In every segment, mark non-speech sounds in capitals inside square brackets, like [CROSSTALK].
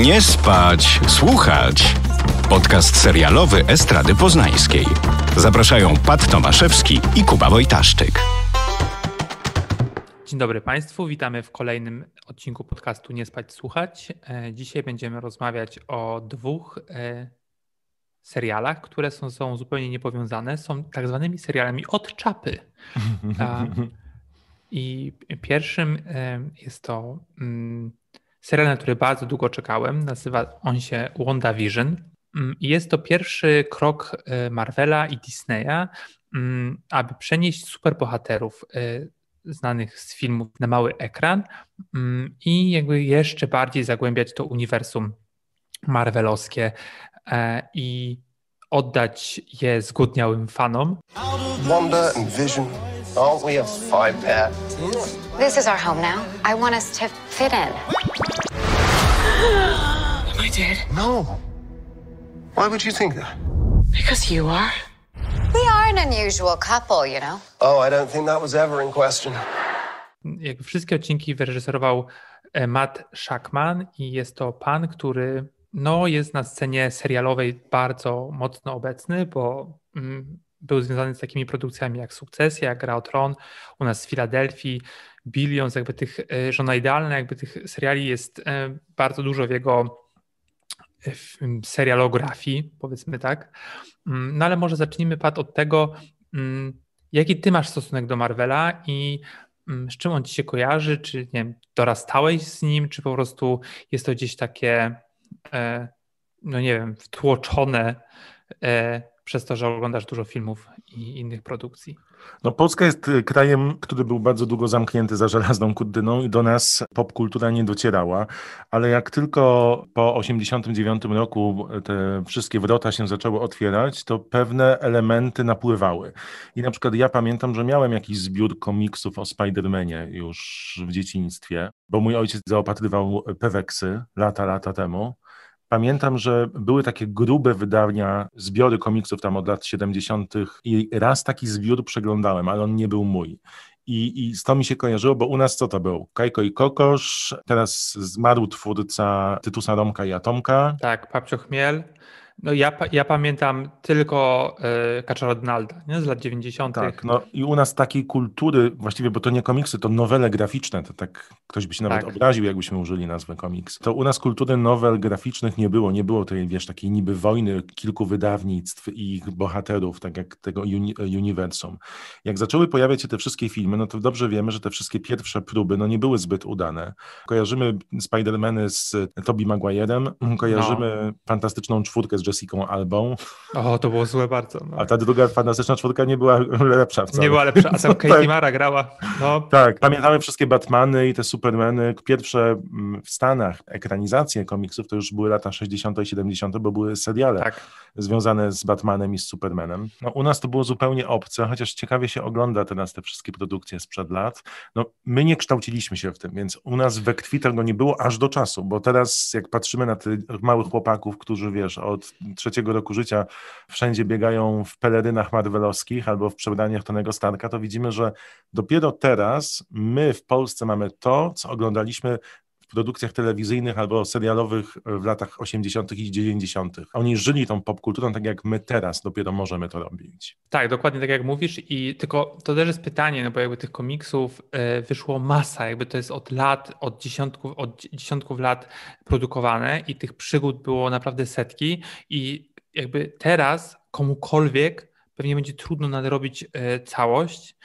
Nie spać, słuchać. Podcast serialowy Estrady Poznańskiej. Zapraszają Pat Tomaszewski i Kuba Wojtaszczyk. Dzień dobry Państwu, witamy w kolejnym odcinku podcastu Nie Spać Słuchać. E, dzisiaj będziemy rozmawiać o dwóch e, serialach, które są, są zupełnie niepowiązane, są tak zwanymi serialami od czapy. [LAUGHS] I pierwszym e, jest to mm, serial, na który bardzo długo czekałem. Nazywa on się WandaVision. Mm, jest to pierwszy krok e, Marvela i Disneya, mm, aby przenieść superbohaterów e, znanych z filmów na mały ekran mm, i jakby jeszcze bardziej zagłębiać to uniwersum marvelowskie e, i oddać je zgodniałym fanom. Wanda and Vision, aren't we a five pair? This is our home now. I want us to fit in. [GASPS] Am I dead? No. Why would you think that? Because you are. We are an unusual couple, you know. Oh, I don't think that was ever in question. Jak wszystkie odcinki wyreżyserował e, Matt Shakman i jest to pan, który no, jest na scenie serialowej bardzo mocno obecny, bo mm, był związany z takimi produkcjami jak Sukcesja, jak Gra o Tron, u nas w Filadelfii, Billions, jakby tych, że ona idealna, jakby tych seriali jest e, bardzo dużo w jego e, serialografii, powiedzmy tak. Mm, no ale może zacznijmy, Pat, od tego, mm, jaki ty masz stosunek do Marvela i mm, z czym on ci się kojarzy, czy nie wiem, dorastałeś z nim, czy po prostu jest to gdzieś takie, e, no nie wiem, wtłoczone przez to, że oglądasz dużo filmów i innych produkcji? No, Polska jest y, krajem, który był bardzo długo zamknięty za żelazną kurdyną i do nas popkultura nie docierała, ale jak tylko po 1989 roku y, te wszystkie wrota się zaczęły otwierać, to pewne elementy napływały. I na przykład ja pamiętam, że miałem jakiś zbiór komiksów o Spider-Manie już w dzieciństwie, bo mój ojciec zaopatrywał peweksy lata, lata temu Pamiętam, że były takie grube wydania, zbiory komiksów tam od lat 70. i raz taki zbiór przeglądałem, ale on nie był mój. I, I z to mi się kojarzyło, bo u nas co to był? Kajko i Kokosz, teraz zmarł twórca Tytusa Romka i Atomka. Tak, Papcio Chmiel. No ja, ja pamiętam tylko y, Kaczora Donalda nie? z lat 90. Tak, no i u nas takiej kultury, właściwie, bo to nie komiksy, to nowele graficzne, to tak ktoś by się nawet tak. obraził, jakbyśmy użyli nazwy komiks. To u nas kultury nowel graficznych nie było, nie było tej, wiesz, takiej niby wojny kilku wydawnictw i ich bohaterów, tak jak tego uni e, uniwersum. Jak zaczęły pojawiać się te wszystkie filmy, no to dobrze wiemy, że te wszystkie pierwsze próby, no nie były zbyt udane. Kojarzymy Spidermany z Tobey Maguirem, kojarzymy no. Fantastyczną Czwórkę z z Jessica Albą. O, to było złe bardzo. No. A ta druga fantastyczna czwórka nie była lepsza wcale. Nie była lepsza, a sam Katie [LAUGHS] tak. Mara grała. No. Tak, pamiętamy wszystkie Batmany i te Supermany. Pierwsze mm, w Stanach ekranizacje komiksów to już były lata 60. i 70., bo były seriale tak. związane z Batmanem i z Supermanem. No, u nas to było zupełnie obce, chociaż ciekawie się ogląda teraz te wszystkie produkcje sprzed lat. No, my nie kształciliśmy się w tym, więc u nas we krwi no, nie było aż do czasu, bo teraz jak patrzymy na tych małych chłopaków, którzy wiesz, od trzeciego roku życia wszędzie biegają w pelerynach marvelowskich albo w przebraniach Tonego Starka, to widzimy, że dopiero teraz my w Polsce mamy to, co oglądaliśmy produkcjach telewizyjnych albo serialowych e, w latach 80. i 90. Oni żyli tą popkulturą tak jak my teraz dopiero możemy to robić. Tak, dokładnie tak jak mówisz i tylko to też jest pytanie, no bo jakby tych komiksów e, wyszło masa, jakby to jest od lat, od dziesiątków, od dziesiątków lat produkowane i tych przygód było naprawdę setki i jakby teraz komukolwiek pewnie będzie trudno nadrobić e, całość,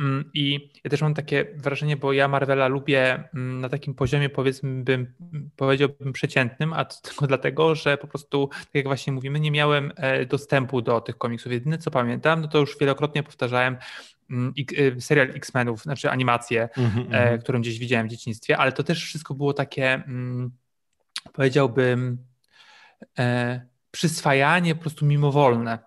Mm, I ja też mam takie wrażenie, bo ja Marvela lubię mm, na takim poziomie, powiedzmy, bym, powiedziałbym przeciętnym, a to [LAUGHS] tylko dlatego, że po prostu, tak jak właśnie mówimy, nie miałem e, dostępu do tych komiksów. Jedyne co pamiętam, no to już wielokrotnie powtarzałem, mm, y, serial X-Menów, znaczy animację, mm e, -hmm. którą gdzieś widziałem w dzieciństwie, ale to też wszystko było takie, powiedziałbym, e, przyswajanie po prostu mimowolne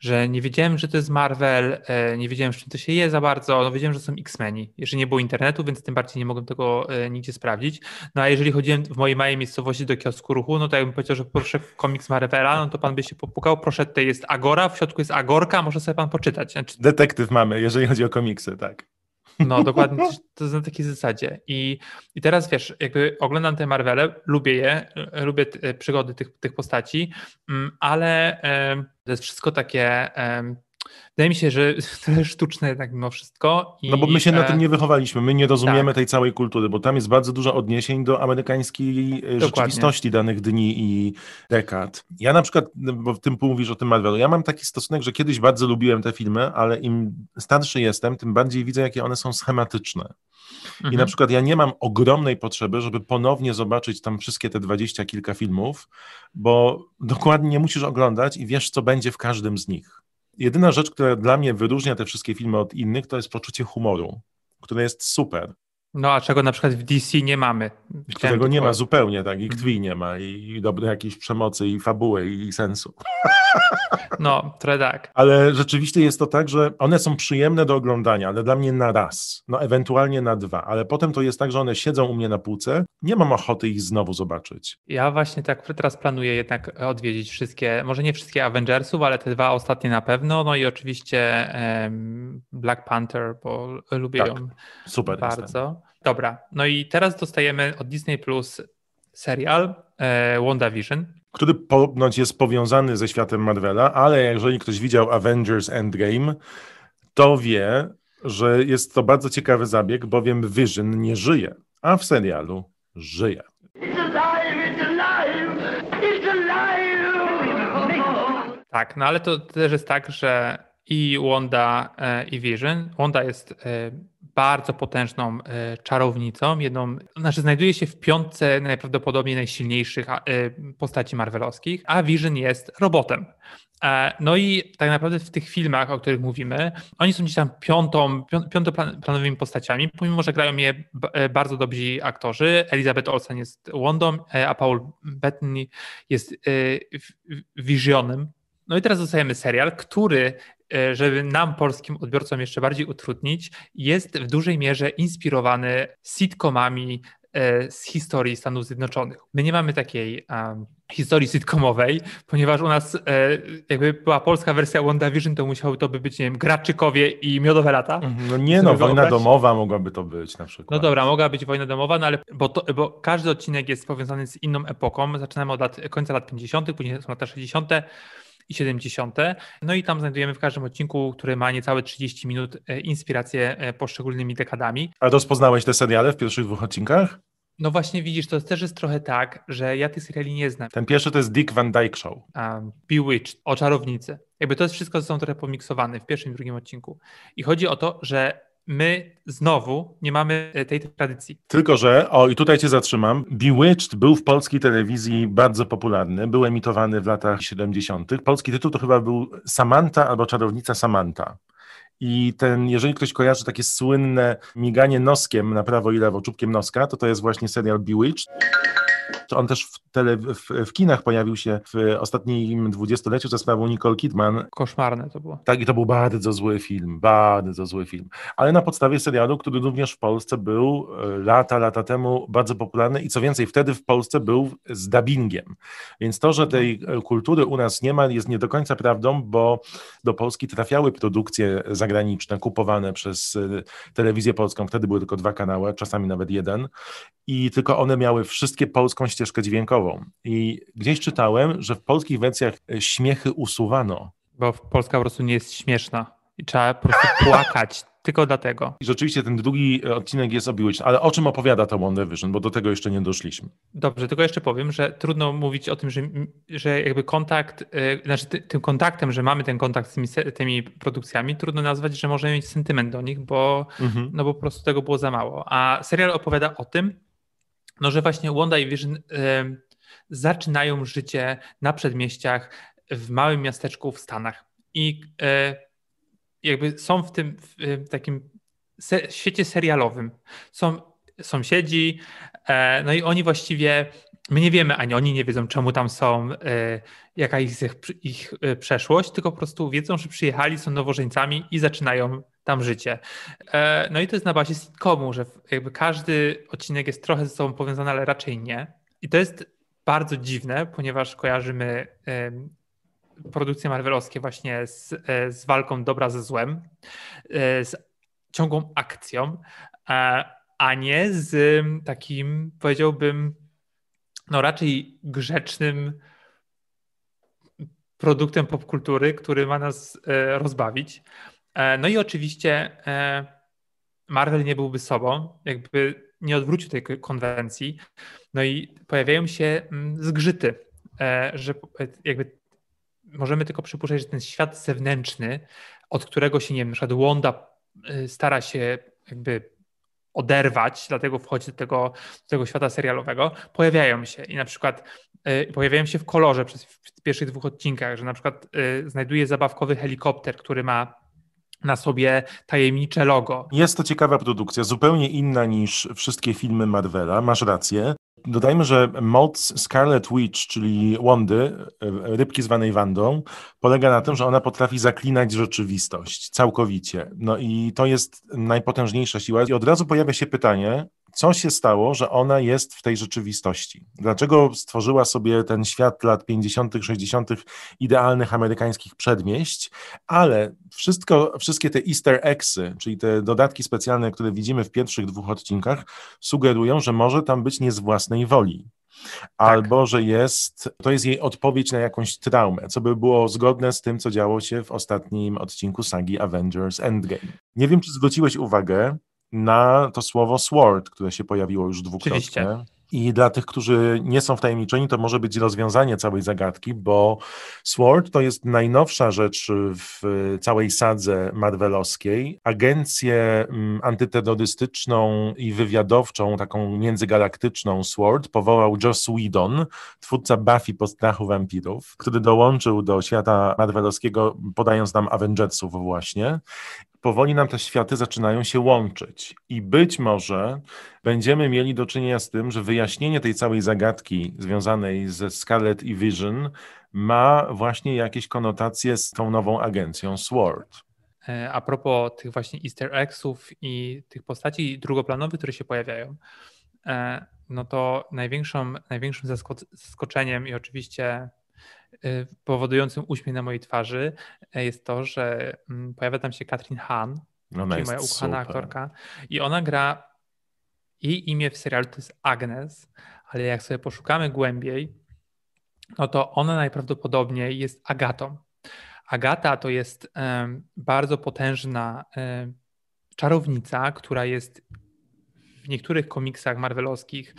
że nie wiedziałem, że to jest Marvel, e, nie wiedziałem, z czym to się je za bardzo, no wiedziałem, że są X-Meni. Jeszcze nie było internetu, więc tym bardziej nie mogłem tego e, nigdzie sprawdzić. No a jeżeli chodziłem w mojej małej miejscowości do kiosku ruchu, no to jakbym powiedział, że proszę komiks Marvela, no to pan by się popukał, proszę, tutaj jest Agora, w środku jest Agorka, może sobie pan poczytać. Znaczy... Detektyw mamy, jeżeli chodzi o komiksy, tak. No dokładnie, to jest na takiej zasadzie. I, I teraz wiesz, jakby oglądam te Marvele, lubię je, e, lubię e, przygody tych, tych postaci, mm, ale to jest wszystko takie Wydaje mi się, że [LAUGHS] to sztuczne jednak mimo wszystko. I... No bo my się na e, tym nie wychowaliśmy, my nie rozumiemy tak. tej całej kultury, bo tam jest bardzo dużo odniesień do amerykańskiej e, Dokładnie. rzeczywistości danych dni i dekad. Ja na przykład, no bo w tym mówisz o tym Marvelu, ja mam taki stosunek, że kiedyś bardzo lubiłem te filmy, ale im starszy jestem, tym bardziej widzę, jakie one są schematyczne. Mhm. I na mhm. przykład ja nie mam ogromnej potrzeby, żeby ponownie zobaczyć tam wszystkie te dwadzieścia kilka filmów, bo dokładnie musisz oglądać i wiesz, co będzie w każdym z nich. Jedyna rzecz, która dla mnie wyróżnia te wszystkie filmy od innych, to jest poczucie humoru, które jest super. No a czego na przykład w DC nie mamy? Chciałem nie ma zupełnie, tak, i krwi nie ma, i, i jakiejś przemocy, i fabuły, i sensu. No, trochę tak. Ale rzeczywiście jest to tak, że one są przyjemne do oglądania, ale dla mnie na raz, no ewentualnie na dwa, ale potem to jest tak, że one siedzą u mnie na półce, nie mam ochoty ich znowu zobaczyć. Ja właśnie tak teraz planuję jednak odwiedzić wszystkie, może nie wszystkie Avengersów, ale te dwa ostatnie na pewno, no i oczywiście um, Black Panther, bo lubię tak, ją super bardzo. Dobra, no i teraz dostajemy od Disney Plus serial e, WandaVision. Który ponoć jest powiązany ze światem Marvela, ale jeżeli ktoś widział Avengers Endgame, to wie, że jest to bardzo ciekawy zabieg, bowiem Vision nie żyje, a w serialu żyje. Tak, no ale to też jest tak, że i Wanda, e, i Vision. Wanda jest e, bardzo potężną e, czarownicą, jedną, znaczy znajduje się w piątce najprawdopodobniej najsilniejszych e, postaci marvelowskich, a Vision jest robotem. E, no i tak naprawdę w tych filmach, o których mówimy, oni są gdzieś tam piątą, piątoplanowymi postaciami, pomimo, że grają je bardzo dobrzy aktorzy. Elizabeth Olsen jest Wondą, a Paul Bettany jest Visionem, no i teraz dostajemy serial, który e, żeby nam, polskim odbiorcom, jeszcze bardziej utrudnić, jest w dużej mierze inspirowany sitcomami e, z historii Stanów Zjednoczonych. My nie mamy takiej um, historii sitcomowej, ponieważ u nas e, jakby była polska wersja WandaVision, to musiały to być, nie wiem, Graczykowie i Miodowe Lata. Mhm, no nie no, Wojna Domowa mogłaby to być na przykład. No dobra, mogła być Wojna Domowa, no ale bo, to, bo każdy odcinek jest powiązany z inną epoką. Zaczynamy od lat, końca lat 50., później są lata 60., i 70. No i tam znajdujemy w każdym odcinku, który ma niecałe 30 minut, e, inspiracje e, poszczególnymi dekadami. A rozpoznałeś te seriale w pierwszych dwóch odcinkach? No właśnie widzisz, to też jest trochę tak, że ja tych seriali nie znam. Ten pierwszy to jest Dick Van Dyke Show. Um, Bewitched, O Czarownicy. Jakby to jest wszystko co są trochę pomiksowane w pierwszym i drugim odcinku. I chodzi o to, że my znowu nie mamy e, tej tradycji. Tylko, że, o i tutaj cię zatrzymam, Bewitched był w polskiej telewizji bardzo popularny, był emitowany w latach 70. Polski tytuł to chyba był Samantha albo Czarownica Samantha. I ten, jeżeli ktoś kojarzy takie słynne miganie noskiem na prawo i lewo, czubkiem noska, to to jest właśnie serial Bewitched. On też w, tele, w, w kinach pojawił się w ostatnim dwudziestoleciu za sprawą Nicole Kidman. Koszmarne to było. Tak, i to był bardzo zły film, bardzo zły film. Ale na podstawie serialu, który również w Polsce był e, lata, lata temu bardzo popularny i co więcej, wtedy w Polsce był z dubbingiem. Więc to, że tej e, kultury u nas nie ma, jest nie do końca prawdą, bo do Polski trafiały produkcje zagraniczne, kupowane przez e, telewizję polską. Wtedy były tylko dwa kanały, czasami nawet jeden. I tylko one miały wszystkie polską ścieżkę ścieżkę dźwiękową. I gdzieś czytałem, że w polskich wersjach e, śmiechy usuwano. Bo Polska po prostu nie jest śmieszna i trzeba po prostu [LAUGHS] płakać tylko dlatego. I rzeczywiście ten drugi e, odcinek jest obiłyczny, ale o czym opowiada to One Vision, bo do tego jeszcze nie doszliśmy. Dobrze, tylko jeszcze powiem, że trudno mówić o tym, że, że jakby kontakt, yy, znaczy ty, tym kontaktem, że mamy ten kontakt z tymi, tymi, produkcjami, trudno nazwać, że możemy mieć sentyment do nich, bo, mhm. no bo po prostu tego było za mało. A serial opowiada o tym, no, że właśnie Wanda i Vision y, zaczynają życie na przedmieściach, w małym miasteczku w Stanach. I y, jakby są w tym w e, takim se świecie serialowym. Są sąsiedzi, e, no i oni właściwie, my nie wiemy, ani oni nie wiedzą, czemu tam są, jaka jest ich, ich, ich przeszłość, tylko po prostu wiedzą, że przyjechali, są nowożeńcami i zaczynają tam życie. E, no i to jest na bazie sitcomu, że jakby każdy odcinek jest trochę ze sobą powiązany, ale raczej nie. I to jest bardzo dziwne, ponieważ kojarzymy produkcje marvelowskie właśnie z, e, z walką dobra ze złem, e, z ciągłą akcją, a nie z takim, powiedziałbym, no raczej grzecznym produktem popkultury, który ma nas rozbawić. E, no i oczywiście e, Marvel nie byłby sobą, jakby nie odwrócił tej konwencji. No i pojawiają się mm, zgrzyty, e, że jakby możemy tylko przypuszczać, że ten świat zewnętrzny, od którego się, nie wiem, na przykład Wanda y, stara się jakby oderwać, dlatego wchodzi do tego, do tego świata serialowego, pojawiają się i na przykład y, pojawiają się w kolorze przez w pierwszych dwóch odcinkach, że na przykład y, znajduje zabawkowy helikopter, który ma na sobie tajemnicze logo. Jest to ciekawa produkcja, zupełnie inna niż wszystkie filmy Marvela, masz rację. Dodajmy, że moc Scarlet Witch, czyli Wandy, e, rybki zwanej Wandą, polega na tym, że ona potrafi zaklinać rzeczywistość całkowicie. No i to jest najpotężniejsza siła. I od razu pojawia się pytanie, co się stało, że ona jest w tej rzeczywistości? Dlaczego stworzyła sobie ten świat lat 50., 60., idealnych amerykańskich przedmieść, ale wszystko, wszystkie te Easter eggsy, czyli te dodatki specjalne, które widzimy w pierwszych dwóch odcinkach, sugerują, że może tam być nie z własnej woli. Tak. Albo tak. że jest, to jest jej odpowiedź na jakąś traumę, co by było zgodne z tym, co działo się w ostatnim odcinku sagi Avengers Endgame. Nie wiem, czy zwróciłeś uwagę, na to słowo sword, które się pojawiło już dwukrotnie. Oczywiście. I dla tych, którzy nie są wtajemniczeni, to może być rozwiązanie całej zagadki, bo Sword to jest najnowsza rzecz w całej sadze Marvelowskiej. Agencję mm, antyterrorystyczną i wywiadowczą, taką międzygalaktyczną Sword powołał Joss Whedon, twórca Buffy po strachu wampirów, który dołączył do świata Marvelowskiego, podając nam Avengersów właśnie powoli nam te światy zaczynają się łączyć. I być może będziemy mieli do czynienia z tym, że wyjaśnienie tej całej zagadki związanej ze Scarlet i Vision ma właśnie jakieś konotacje z tą nową agencją SWORD. E, a propos tych właśnie easter eggsów i tych postaci drugoplanowych, które się pojawiają, e, no to największą, największym zaskoczeniem i oczywiście Y, powodującym uśmiech na mojej twarzy e, jest to, że mm, pojawia tam się Katrin Han, no, ona czyli moja ukochana super. aktorka. I ona gra, jej imię w serialu to jest Agnes, ale jak sobie poszukamy głębiej, no to ona najprawdopodobniej jest Agatą. Agata to jest um, bardzo potężna um, czarownica, która jest w niektórych komiksach marvelowskich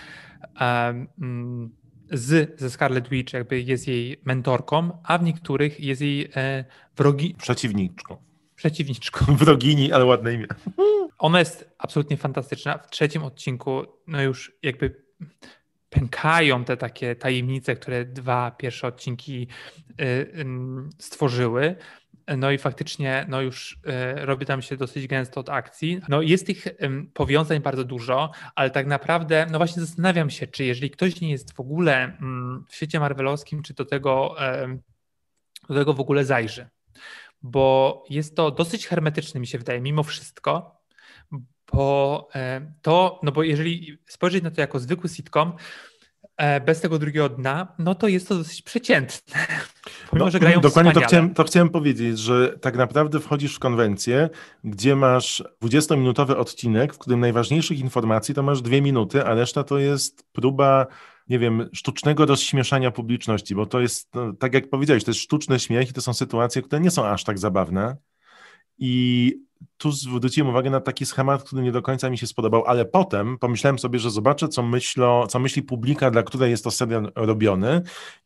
um, z, ze Scarlet Witch jakby jest jej mentorką, a w niektórych jest jej e, wrogi... Przeciwniczką. Przeciwniczką. [LAUGHS] Wrogini, ale ładne imię. Ona jest absolutnie fantastyczna. W trzecim odcinku no już jakby pękają te takie tajemnice, które dwa pierwsze odcinki e, stworzyły. No i faktycznie no już e, robi tam się dosyć gęsto od akcji. No jest tych powiązań bardzo dużo, ale tak naprawdę, no właśnie zastanawiam się, czy jeżeli ktoś nie jest w ogóle mm, w świecie marvelowskim, czy do tego, do tego w ogóle zajrzy. Bo jest to dosyć hermetyczne, mi się wydaje, mimo wszystko, bo e, to, no bo jeżeli spojrzeć na to jako zwykły sitcom, E, bez tego drugiego dna, no to jest to dosyć przeciętne. Pomimo, no, że grają dokładnie to chciałem, to chciałem powiedzieć, że tak naprawdę wchodzisz w konwencję, gdzie masz 20-minutowy odcinek, w którym najważniejszych informacji to masz dwie minuty, a reszta to jest próba nie wiem, sztucznego rozśmieszania publiczności, bo to jest, no, tak jak powiedziałeś, to jest sztuczny śmiech i to są sytuacje, które nie są aż tak zabawne. I tu zwróciłem uwagę na taki schemat, który nie do końca mi się spodobał, ale potem pomyślałem sobie, że zobaczę, co, myślo, co myśli publika, dla której jest to serial robiony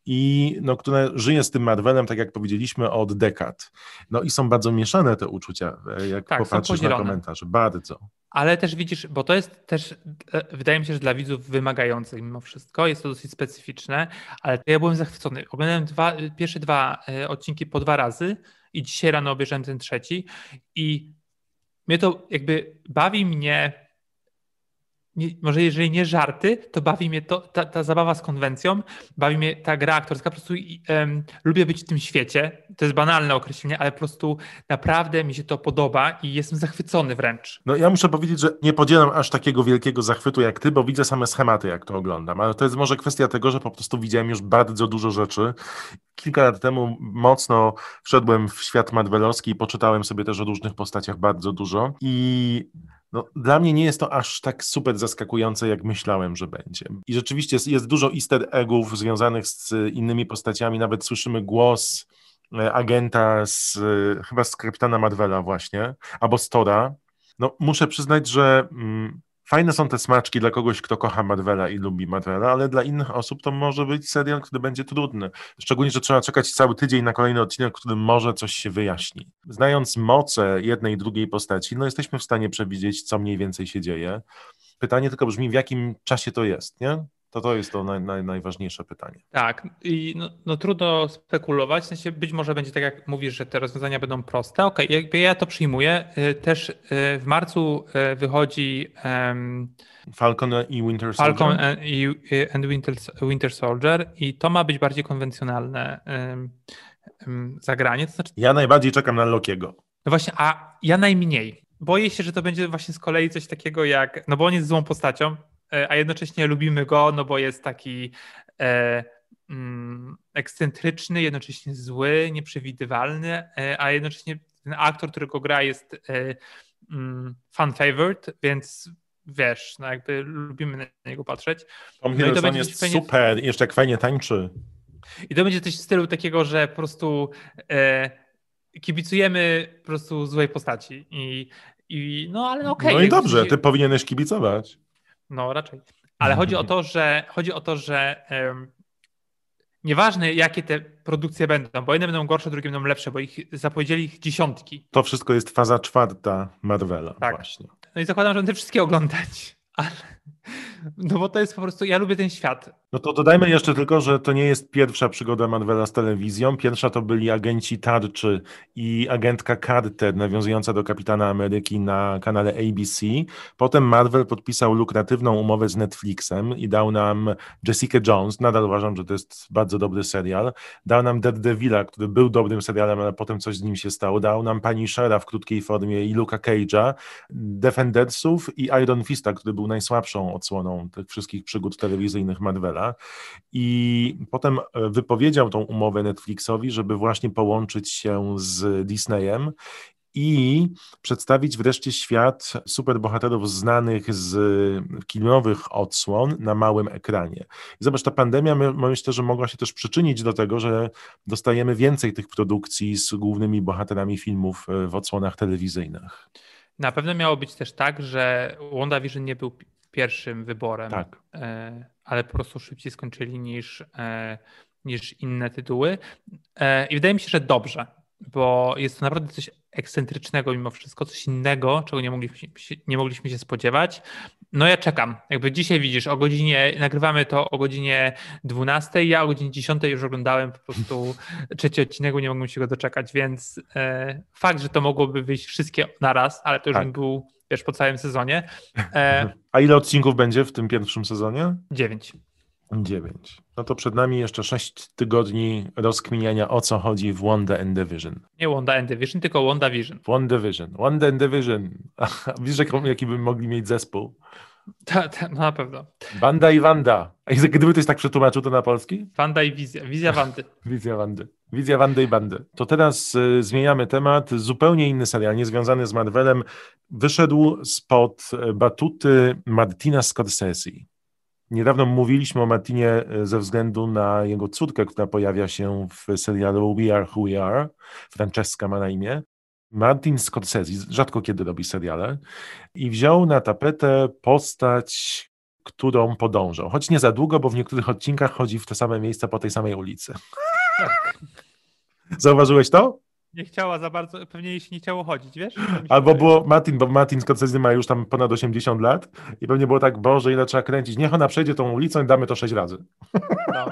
i no, która żyje z tym Marvelem, tak jak powiedzieliśmy, od dekad. No i są bardzo mieszane te uczucia, e, jak tak, popatrzysz na komentarz. Bardzo. Ale też widzisz, bo to jest też, e, wydaje mi się, że dla widzów wymagających mimo wszystko, jest to dosyć specyficzne, ale ja byłem zachwycony. Oglądałem dwa, pierwsze dwa e, odcinki po dwa razy, i dzisiaj rano obejrzałem ten trzeci i mnie to jakby bawi mnie nie, może jeżeli nie żarty, to bawi mnie to, ta, ta, zabawa z konwencją, bawi mnie ta gra aktorska, po prostu um, lubię być w tym świecie, to jest banalne określenie, ale po prostu naprawdę mi się to podoba i jestem zachwycony wręcz. No ja muszę powiedzieć, że nie podzielam aż takiego wielkiego zachwytu jak ty, bo widzę same schematy, jak to oglądam, ale to jest może kwestia tego, że po prostu widziałem już bardzo dużo rzeczy. Kilka lat temu mocno wszedłem w świat Madwelowski i poczytałem sobie też o różnych postaciach bardzo dużo i no, dla mnie nie jest to aż tak super zaskakujące, jak myślałem, że będzie. I rzeczywiście jest, jest dużo easter eggów związanych z innymi postaciami, nawet słyszymy głos e, agenta z, chyba z kapitana Marvela właśnie, albo z Tora. No, muszę przyznać, że mm, Fajne są te smaczki dla kogoś, kto kocha Marvela i lubi Marvela, ale dla innych osób to może być serial, który będzie trudny. Szczególnie, że trzeba czekać cały tydzień na kolejny odcinek, w którym może coś się wyjaśni. Znając moce jednej i drugiej postaci, no jesteśmy w stanie przewidzieć, co mniej więcej się dzieje. Pytanie tylko brzmi, w jakim czasie to jest, nie? To to jest to naj, naj, najważniejsze pytanie. Tak, i no, no, trudno spekulować, w sensie być może będzie tak, jak mówisz, że te rozwiązania będą proste. Okej, okay, jakby ja to przyjmuję. Y, też y, w marcu y, wychodzi um, Falcon i Winter Soldier. Falcon and, and Winter, Winter, Soldier i to ma być bardziej konwencjonalne um, um, zagranie. To znaczy... Ja najbardziej czekam na Lokiego. No właśnie, a ja najmniej. Boję się, że to będzie właśnie z kolei coś takiego jak, no bo on jest złą postacią, E, a jednocześnie lubimy go, no bo jest taki e, mm, ekscentryczny, jednocześnie zły, nieprzewidywalny, e, a jednocześnie ten aktor, który go gra, jest e, mm, fan favorite, więc wiesz, no jakby lubimy na niego patrzeć. Tom no to jest fajnie... super, jeszcze fajnie tańczy. I to będzie coś w stylu takiego, że po prostu e, kibicujemy po prostu złej postaci i, i no ale no okej. Okay, no i dobrze, ty powinieneś kibicować. No, raczej. Ale chodzi o to, że chodzi o to, że um, nieważne jakie te produkcje będą, bo jedne będą gorsze, drugie będą lepsze, bo ich zapowiedzieli ich dziesiątki. To wszystko jest faza czwarta Marvela tak. właśnie. No i zakładam, że będę wszystkie oglądać, [LAUGHS] ale no bo to jest po prostu, ja lubię ten świat. No to dodajmy jeszcze tylko, że to nie jest pierwsza przygoda Marvela z telewizją. Pierwsza to byli agenci tarczy i agentka Carter, nawiązująca do Kapitana Ameryki na kanale ABC. Potem Marvel podpisał lukratywną umowę z Netflixem i dał nam Jessica Jones. Nadal uważam, że to jest bardzo dobry serial. Dał nam Dead Devila, który był dobrym serialem, ale potem coś z nim się stało. Dał nam Pani Shera w krótkiej formie i Luka Cage'a, Defendersów i Iron Fista, który był najsłabszy pierwszą odsłoną tych wszystkich przygód telewizyjnych Marvela i potem e, wypowiedział tą umowę Netflixowi, żeby właśnie połączyć się z Disneyem i przedstawić wreszcie świat superbohaterów znanych z kinowych odsłon na małym ekranie. I zobacz, ta pandemia myślę, że mogła się też przyczynić do tego, że dostajemy więcej tych produkcji z głównymi bohaterami filmów e, w odsłonach telewizyjnych. Na pewno miało być też tak, że WandaVision nie był pierwszym wyborem, tak. E, ale po prostu szybciej skończyli niż, e, niż inne tytuły. E, I wydaje mi się, że dobrze, bo jest to naprawdę coś ekscentrycznego mimo wszystko, coś innego, czego nie mogliśmy, się, nie mogliśmy się spodziewać. No ja czekam. Jakby dzisiaj widzisz, o godzinie, nagrywamy to o godzinie 12, ja o godzinie 10 już oglądałem po prostu [LAUGHS] trzeci odcinek, nie mogłem się go doczekać, więc e, fakt, że to mogłoby wyjść wszystkie naraz, ale to już tak. był wiesz, po całym sezonie. E... [LAUGHS] A ile odcinków będzie w tym pierwszym sezonie? Dziewięć. Dziewięć. No to przed nami jeszcze sześć tygodni rozkminiania o co chodzi w Wanda and Division. Nie Wanda and Division, tylko Wanda Vision. Wanda Vision. Wanda and Division. [LAUGHS] Widzisz, jaki by mogli mieć zespół? Ta, ta, no na pewno. Banda i Wanda. gdyby ktoś tak przetłumaczył to na polski? Wanda i Wizja. Wizja Wandy. [LAUGHS] wizja Wandy. Wizja Wandy i Bandy. To teraz y, zmieniamy temat. Zupełnie inny serial, niezwiązany z Marvelem, wyszedł spod e, batuty Martina Scorsese. Niedawno mówiliśmy o Martinie e, ze względu na jego córkę, która pojawia się w serialu We Are Who We Are. Francesca ma na imię. Martin Scorsese rzadko kiedy robi seriale i wziął na tapetę postać, którą podążał. Choć nie za długo, bo w niektórych odcinkach chodzi w te same miejsca po tej samej ulicy. Zauważyłeś to? Nie chciała za bardzo, pewnie jej się nie chciało chodzić, wiesz? Albo było Martin, bo Martin Scorsese ma już tam ponad 80 lat i pewnie było tak, Boże, ile trzeba kręcić, niech ona przejdzie tą ulicą i damy to sześć razy. No.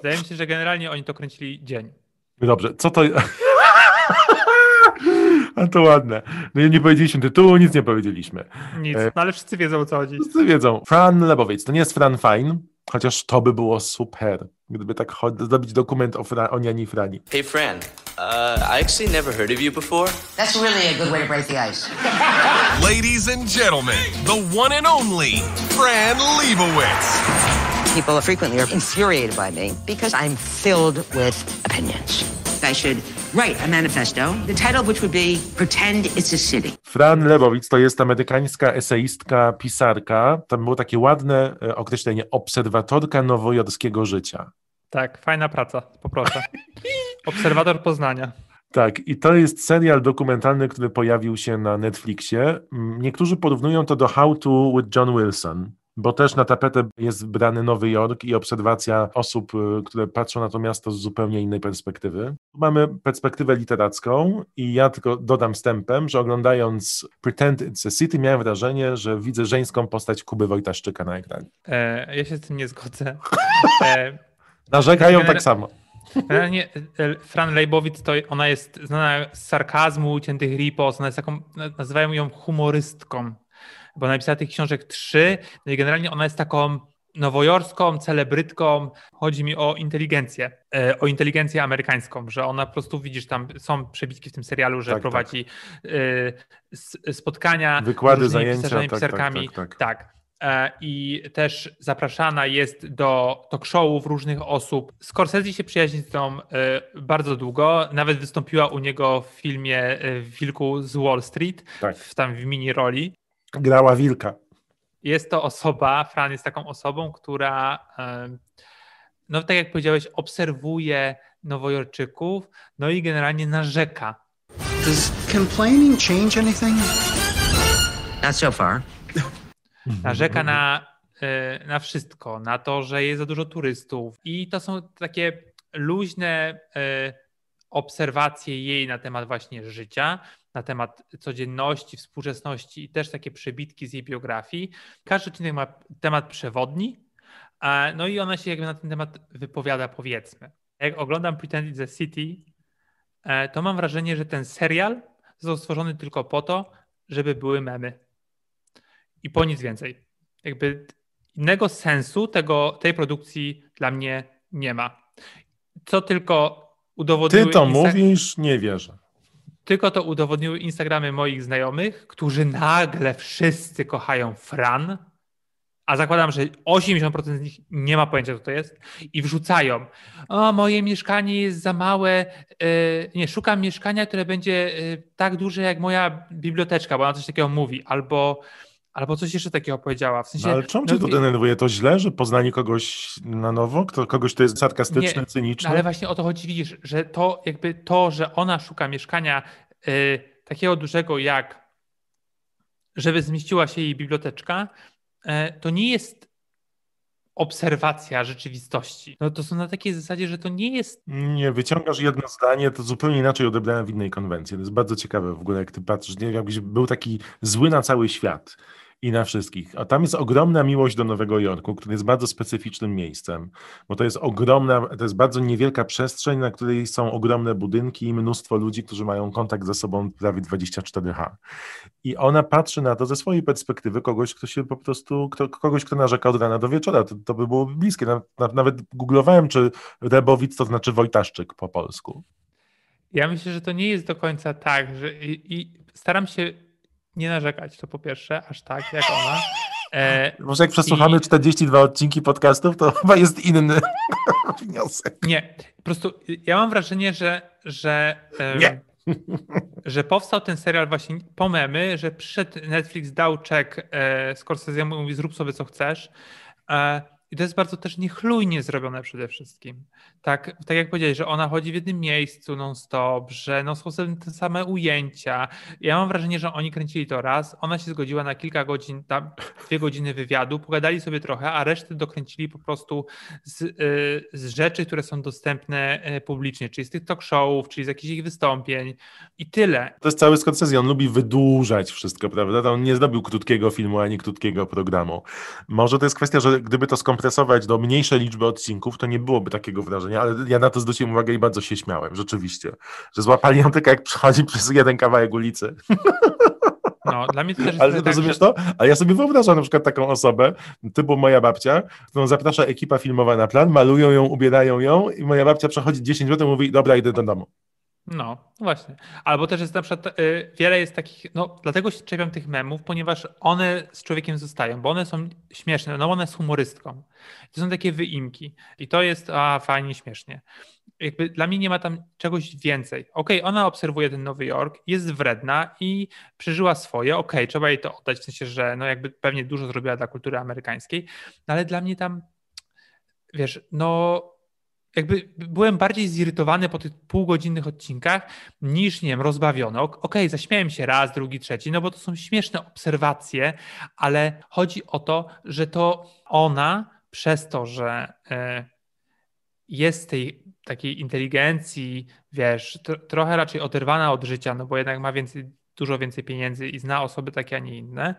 Zdaje mi się, że generalnie oni to kręcili dzień. No dobrze, co to... [LAUGHS] A to ładne. No i nie powiedzieliśmy tytułu, nic nie powiedzieliśmy. Nic, e, no ale wszyscy wiedzą o co chodzi. Wszyscy wiedzą. Fran Lebowicz, to nie jest Fran Fine, chociaż to by było super. gdyby tak zrobić dokument o, Fra o Niani Frani. Hey Fran, uh, I actually never heard of you before. That's really a good way to break the ice. [LAUGHS] Ladies and gentlemen, the one and only Fran Lebowitz. People frequently are infuriated by me because I'm filled with opinions. I should write a manifesto, the title of which would be Pretend it's a City. Fran Lebowitz to jest amerykańska eseistka, pisarka. Tam było takie ładne e, określenie obserwatorka nowojorskiego życia. Tak, fajna praca, poproszę. [LAUGHS] Obserwator Poznania. Tak, i to jest serial dokumentalny, który pojawił się na Netflixie. Niektórzy porównują to do How to with John Wilson bo też na tapetę jest brany Nowy Jork i obserwacja osób, y, które patrzą na to miasto z zupełnie innej perspektywy. Tu mamy perspektywę literacką i ja tylko dodam wstępem, że oglądając Pretend It's a City miałem wrażenie, że widzę żeńską postać Kuby Wojtaszczyka na ekranie. E, ja się z tym nie zgodzę. [LAUGHS] E, Narzekają znaczy, tak samo. Realnie, e, e, Fran Lejbowicz, to ona jest znana z sarkazmu, ciętych ripos, ona jest taką, nazywają ją humorystką bo napisała tych książek trzy. No i generalnie ona jest taką nowojorską celebrytką. Chodzi mi o inteligencję, e, o inteligencję amerykańską, że ona po prostu, widzisz, tam są przebitki w tym serialu, że tak, prowadzi tak. E, spotkania, wykłady, zajęcia, pisarzami, tak, tak, pisarkami. tak. tak, tak. E, i też zapraszana jest do talk showów różnych osób. Scorsese się przyjaźni z tą bardzo długo, nawet wystąpiła u niego w filmie Wilku z Wall Street, tak. w, tam w mini roli grała wilka. Jest to osoba, Fran jest taką osobą, która, no tak jak powiedziałeś, obserwuje Nowojorczyków, no i generalnie narzeka. Does complaining change anything? Not so far. [LAUGHS] Narzeka na, e, na wszystko, na to, że jest za dużo turystów. I to są takie luźne e, obserwacje jej na temat właśnie życia, na temat codzienności, współczesności i też takie przebitki z jej biografii. Każdy odcinek ma temat przewodni, no i ona się jakby na ten temat wypowiada, powiedzmy. Jak oglądam Pretend It's a City, e, to mam wrażenie, że ten serial został stworzony tylko po to, żeby były memy. I po nic więcej. Jakby innego sensu tego, tej produkcji dla mnie nie ma. Co tylko udowodniło... Ty to mówisz, nie wierzę. Tylko to udowodniły Instagramy moich znajomych, którzy nagle wszyscy kochają Fran, a zakładam, że 80% z nich nie ma pojęcia, co to jest, i wrzucają. O, moje mieszkanie jest za małe. Yy, nie, szukam mieszkania, które będzie yy, tak duże jak moja biblioteczka, bo ona coś takiego mówi. Albo albo coś jeszcze takiego powiedziała. W sensie, no, ale czemu no, cię to denerwuje? To źle, że poznanie kogoś na nowo? Kto, kogoś, kto jest sarkastyczny, nie, no, cyniczny? ale właśnie o to chodzi, widzisz, że to jakby to, że ona szuka mieszkania y, takiego dużego jak żeby zmieściła się jej biblioteczka, y, to nie jest obserwacja rzeczywistości. No to są na takiej zasadzie, że to nie jest... Nie, wyciągasz jedno zdanie, to zupełnie inaczej odebrałem w innej konwencji. To jest bardzo ciekawe w ogóle, jak ty patrzysz, nie, jakbyś był taki zły na cały świat i na wszystkich. A tam jest ogromna miłość do Nowego Jorku, który jest bardzo specyficznym miejscem, bo to jest ogromna, to jest bardzo niewielka przestrzeń, na której są ogromne budynki i mnóstwo ludzi, którzy mają kontakt ze sobą prawie 24H. I ona patrzy na to ze swojej perspektywy kogoś, kto się po prostu, kto, kogoś, kto narzeka od rana do wieczora. To, to by było bliskie. nawet googlowałem, czy Rebowic to znaczy Wojtaszczyk po polsku. Ja myślę, że to nie jest do końca tak, że i, i staram się nie narzekać, to po pierwsze, aż tak jak ona. E, Może jak przesłuchamy i... 42 odcinki podcastów, to [LAUGHS] chyba jest inny [LAUGHS] wniosek. Nie, po prostu ja mam wrażenie, że, że, [LAUGHS] że powstał ten serial właśnie po memy, że przyszedł Netflix, dał czek e, Scorsese'emu i mówi zrób sobie co chcesz. E, i to jest bardzo też niechlujnie zrobione przede wszystkim. Tak, tak jak powiedziałeś, że ona chodzi w jednym miejscu non-stop, że no są te same ujęcia. Ja mam wrażenie, że oni kręcili to raz, ona się zgodziła na kilka godzin, tam dwie godziny wywiadu, pogadali sobie trochę, a resztę dokręcili po prostu z, y, z rzeczy, które są dostępne y, publicznie, czyli z tych talk showów, czyli z jakichś ich wystąpień i tyle. To jest cały Scorsese, on lubi wydłużać wszystko, prawda? On nie zdobił krótkiego filmu ani krótkiego programu. Może to jest kwestia, że gdyby to skomplikowało skompresować do mniejszej liczby odcinków, to nie byłoby takiego wrażenia, ale ja na to zwróciłem uwagę i bardzo się śmiałem, rzeczywiście, że złapali ją tylko jak przechodzi [LAUGHS] przez jeden kawałek ulicy. No, dla mnie to też jest Ale tak, rozumiesz że... to? Ale ja sobie wyobrażam na przykład taką osobę, typu moja babcia, którą zaprasza ekipa filmowa na plan, malują ją, ubierają ją i moja babcia przechodzi 10 minut i mówi, dobra, idę do domu. No, właśnie. Albo też jest na przykład, y, wiele jest takich, no dlatego się czepiam tych memów, ponieważ one z człowiekiem zostają, bo one są śmieszne, no one z humorystką. To są takie wyimki i to jest, a fajnie, śmiesznie. Jakby dla mnie nie ma tam czegoś więcej. Okej, okay, ona obserwuje ten Nowy Jork, jest wredna i przeżyła swoje, okej, okay, trzeba jej to oddać, w sensie, że no jakby pewnie dużo zrobiła dla kultury amerykańskiej, no ale dla mnie tam, wiesz, no jakby byłem bardziej zirytowany po tych półgodzinnych odcinkach niż, nie wiem, rozbawiony. Okej, okay, zaśmiałem się raz, drugi, trzeci, no bo to są śmieszne obserwacje, ale chodzi o to, że to ona przez to, że e, jest tej takiej inteligencji, wiesz, trochę raczej oderwana od życia, no bo jednak ma więcej, dużo więcej pieniędzy i zna osoby takie, a nie inne.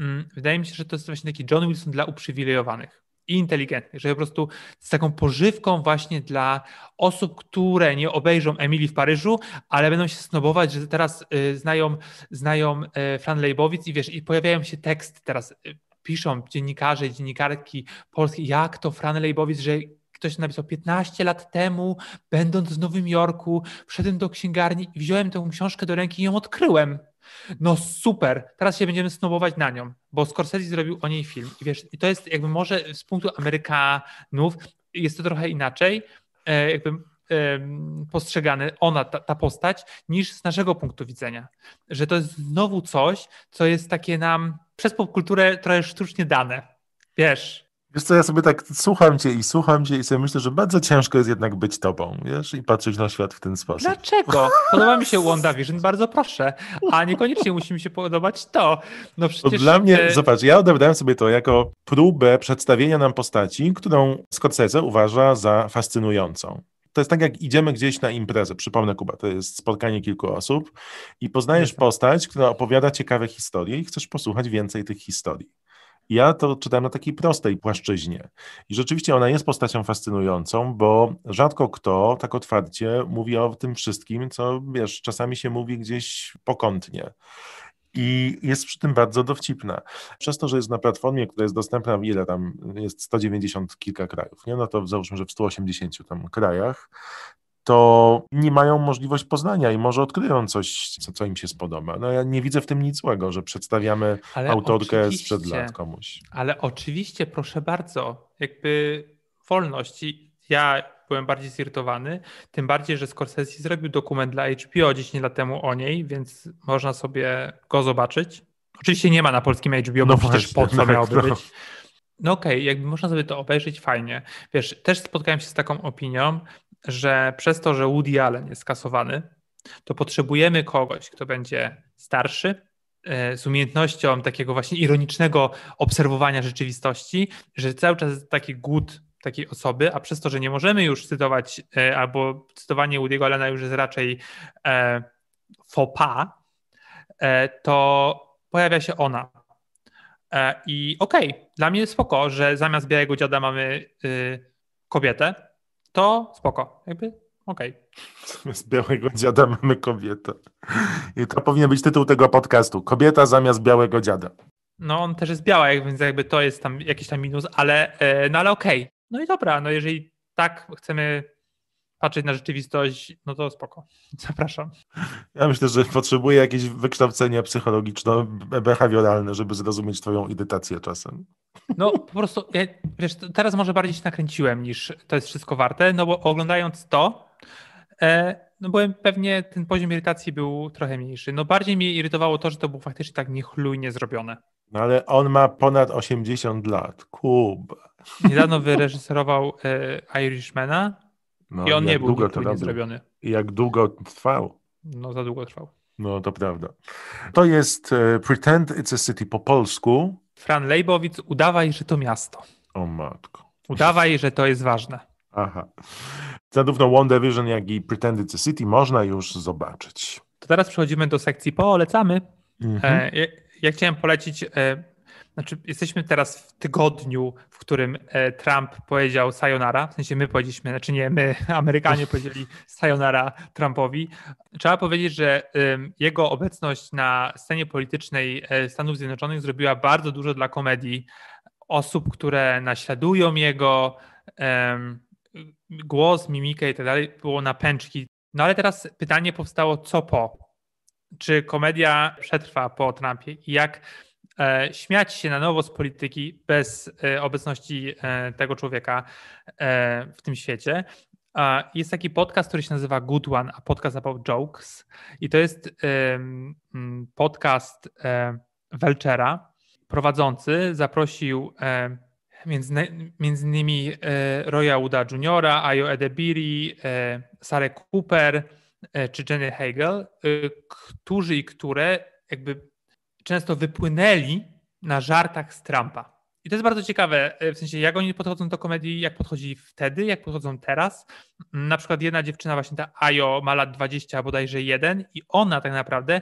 Mm, wydaje mi się, że to jest właśnie taki John Wilson dla uprzywilejowanych i inteligentnych, że po prostu z taką pożywką właśnie dla osób, które nie obejrzą Emilii w Paryżu, ale będą się snobować, że teraz y, znają, znają y, Fran Lejbowic i wiesz, i pojawiają się teksty teraz, y, piszą dziennikarze i dziennikarki polskie, jak to Fran Lejbowic, że ktoś napisał 15 lat temu, będąc w Nowym Jorku, wszedłem do księgarni i wziąłem tę książkę do ręki i ją odkryłem. No super, teraz się będziemy snobować na nią, bo Scorsese zrobił o niej film. I wiesz, i to jest jakby może z punktu Amerykanów jest to trochę inaczej, e, jakby postrzegany, ona, ta, ta, postać, niż z naszego punktu widzenia. Że to jest znowu coś, co jest takie nam przez popkulturę trochę sztucznie dane. Wiesz, Wiesz co, ja sobie tak słucham cię i słucham cię i sobie myślę, że bardzo ciężko jest jednak być tobą, wiesz, i patrzeć na świat w ten sposób. Dlaczego? [LAUGHS] Podoba mi się WandaVision, bardzo proszę, a niekoniecznie musi mi się podobać to. No przecież... dla mnie, e, zobacz, ja odebrałem sobie to jako próbę przedstawienia nam postaci, którą Scorsese uważa za fascynującą. To jest tak, jak idziemy gdzieś na imprezę. Przypomnę, Kuba, to jest spotkanie kilku osób i poznajesz postać, która opowiada ciekawe historie i chcesz posłuchać więcej tych historii. Ja to czytałem na takiej prostej płaszczyźnie. I rzeczywiście ona jest postacią fascynującą, bo rzadko kto tak otwarcie mówi o tym wszystkim, co wiesz, czasami się mówi gdzieś pokątnie i jest przy tym bardzo dowcipna. Przez to, że jest na platformie, która jest dostępna w ile tam jest 190 kilka krajów, nie? no to załóżmy, że w 180 tam krajach, to nie mają możliwość poznania i może odkryją coś, co, co im się spodoba. No ja nie widzę w tym nic złego, że przedstawiamy ale autorkę sprzed lat komuś. Ale oczywiście, proszę bardzo, jakby wolność. Ja byłem bardziej zirytowany, tym bardziej, że Scorsese zrobił dokument dla HBO 10 lat temu o niej, więc można sobie go zobaczyć. Oczywiście nie ma na polskim HBO, no bo też po co tak, miałoby no. być. No okej, okay, jakby można sobie to obejrzeć fajnie. Wiesz, też spotkałem się z taką opinią, że przez to, że Woody Allen jest skasowany, to potrzebujemy kogoś, kto będzie starszy, e, z umiejętnością takiego właśnie ironicznego obserwowania rzeczywistości, że cały czas taki głód takiej osoby, a przez to, że nie możemy już cytować, e, albo cytowanie Woody'ego Allena już jest raczej e, fopa, e, to pojawia się ona. E, I okej, okay, dla mnie jest spoko, że zamiast białego dziada mamy y, kobietę, to spoko. Jakby okej. Okay. Z białego dziada mamy kobietę. I to powinien być tytuł tego podcastu. Kobieta zamiast białego dziada. No on też jest biała, więc jakby to jest tam jakiś tam minus, ale, e, no ale okej. Okay. No i dobra, no jeżeli tak chcemy patrzeć na rzeczywistość, no to spoko. [LAUGHS] Zapraszam. Ja myślę, że potrzebuje jakieś wykształcenia psychologiczno-behawioralne, żeby zrozumieć twoją irytację czasem. No po prostu, ja, wiesz, teraz może bardziej się nakręciłem niż to jest wszystko warte, no bo oglądając to, e, no byłem pewnie, ten poziom irytacji był trochę mniejszy. No bardziej mnie irytowało to, że to było faktycznie tak niechlujnie zrobione. No ale on ma ponad 80 lat. Kub. Niedawno wyreżyserował e, Irishmana, no, I on nie był długo zrobiony. I jak długo trwał? No za długo trwał. No to prawda. To jest e, Pretend It's a City po polsku. Fran Lejbowicz, udawaj, że to miasto. O matko. Udawaj, że to jest ważne. Aha. Zarówno One Division, jak i Pretend It's a City można już zobaczyć. To teraz przechodzimy do sekcji polecamy. Mhm. E, ja, ja chciałem polecić e, znaczy jesteśmy teraz w tygodniu, w którym e, Trump powiedział sayonara, w sensie my powiedzieliśmy, znaczy nie my, [LAUGHS] Amerykanie powiedzieli sayonara Trumpowi. Trzeba powiedzieć, że jego obecność na scenie politycznej e, Stanów Zjednoczonych zrobiła bardzo dużo dla komedii osób, które naśladują jego głos, mimikę i tak dalej, było na pęczki. No ale teraz pytanie powstało, co po? Czy komedia przetrwa po Trumpie i jak E, śmiać się na nowo z polityki bez e, obecności e, tego człowieka w tym świecie. Jest taki podcast, który się nazywa Good One, a podcast about jokes. I to jest podcast Welchera. Prowadzący zaprosił między, między innymi Roya Uda Jr., Ayo Edebiri, Sarek Cooper czy Jenny Hegel, którzy i które jakby często wypłynęli na żartach z Trumpa. I to jest bardzo ciekawe, e, w sensie jak oni podchodzą do komedii, jak podchodzili wtedy, jak podchodzą teraz. Mm, na przykład jedna dziewczyna, właśnie ta Ajo, ma lat 20 bodajże jeden i ona tak naprawdę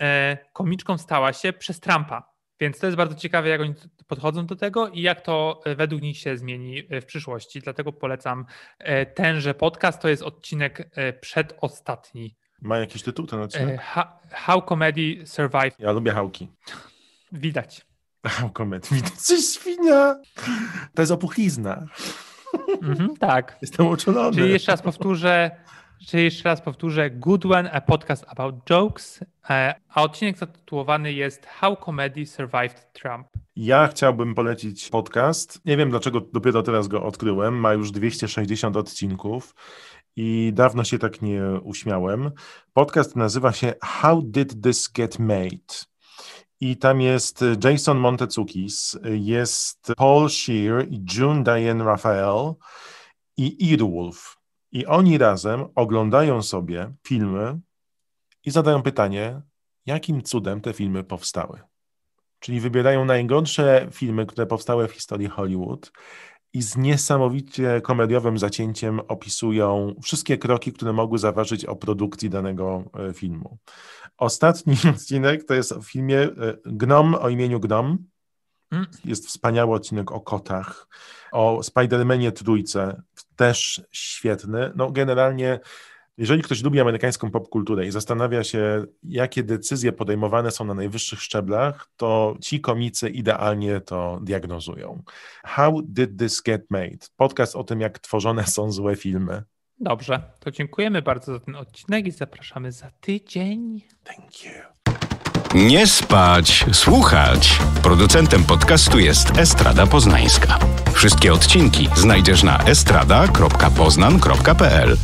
e, komiczką stała się przez Trumpa. Więc to jest bardzo ciekawe, jak oni podchodzą do tego i jak to e, według nich się zmieni w przyszłości. Dlatego polecam tenże podcast. To jest odcinek przedostatni ma jakiś tytuł ten odcinek? E, how, how Comedy Survive. Ja lubię hałki. Widać. How Comedy, widać. Coś świnia! To jest opuchlizna. Mm-hmm, tak. Jestem uczulony. Czyli jeszcze raz powtórzę, czyli jeszcze raz powtórzę, Good One, a podcast about jokes, e, a odcinek zatytułowany jest How Comedy Survived Trump. Ja chciałbym polecić podcast. Nie wiem, dlaczego dopiero teraz go odkryłem. Ma już 260 odcinków i dawno się tak nie uśmiałem. Podcast nazywa się How Did This Get Made? I tam jest Jason Montezukis, jest Paul Shear i June Diane Raphael i Earwolf. I oni razem oglądają sobie filmy i zadają pytanie, jakim cudem te filmy powstały. Czyli wybierają najgorsze filmy, które powstały w historii Hollywood i z niesamowicie komediowym zacięciem opisują wszystkie kroki, które mogły zaważyć o produkcji danego e, filmu. Ostatni [LAUGHS] odcinek to jest w filmie e, Gnom o imieniu Gnom. Mm. Jest wspaniały odcinek o kotach, o Spidermanie Trójce, też świetny. No generalnie jeżeli ktoś lubi amerykańską popkulturę i zastanawia się, jakie decyzje podejmowane są na najwyższych szczeblach, to ci komicy idealnie to diagnozują. How did this get made? Podcast o tym, jak tworzone są złe filmy. Dobrze, to dziękujemy bardzo za ten odcinek i zapraszamy za tydzień. Thank you. Nie spać, słuchać. Producentem podcastu jest Estrada Poznańska. Wszystkie odcinki znajdziesz na estrada.poznan.pl.